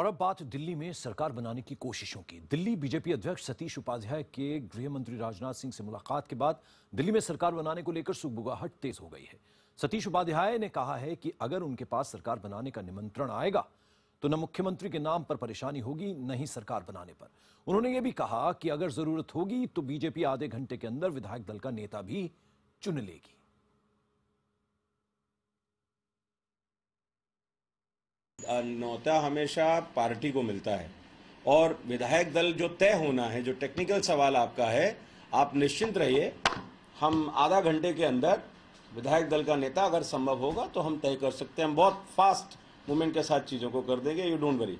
और अब बात दिल्ली में सरकार बनाने की कोशिशों की दिल्ली बीजेपी अध्यक्ष सतीश उपाध्याय के गृह मंत्री राजनाथ सिंह से मुलाकात के बाद दिल्ली में सरकार बनाने को लेकर सुखबुगाहट तेज हो गई है सतीश उपाध्याय ने कहा है कि अगर उनके पास सरकार बनाने का निमंत्रण आएगा तो न मुख्यमंत्री के नाम पर परेशानी होगी न ही सरकार बनाने पर उन्होंने ये भी कहा कि अगर जरूरत होगी तो बीजेपी आधे घंटे के अंदर विधायक दल का नेता भी चुन लेगी न्योता हमेशा पार्टी को मिलता है और विधायक दल जो तय होना है जो टेक्निकल सवाल आपका है आप निश्चिंत रहिए हम आधा घंटे के अंदर विधायक दल का नेता अगर संभव होगा तो हम तय कर सकते हैं हम बहुत फास्ट मूवमेंट के साथ चीज़ों को कर देंगे यू डोंट वरी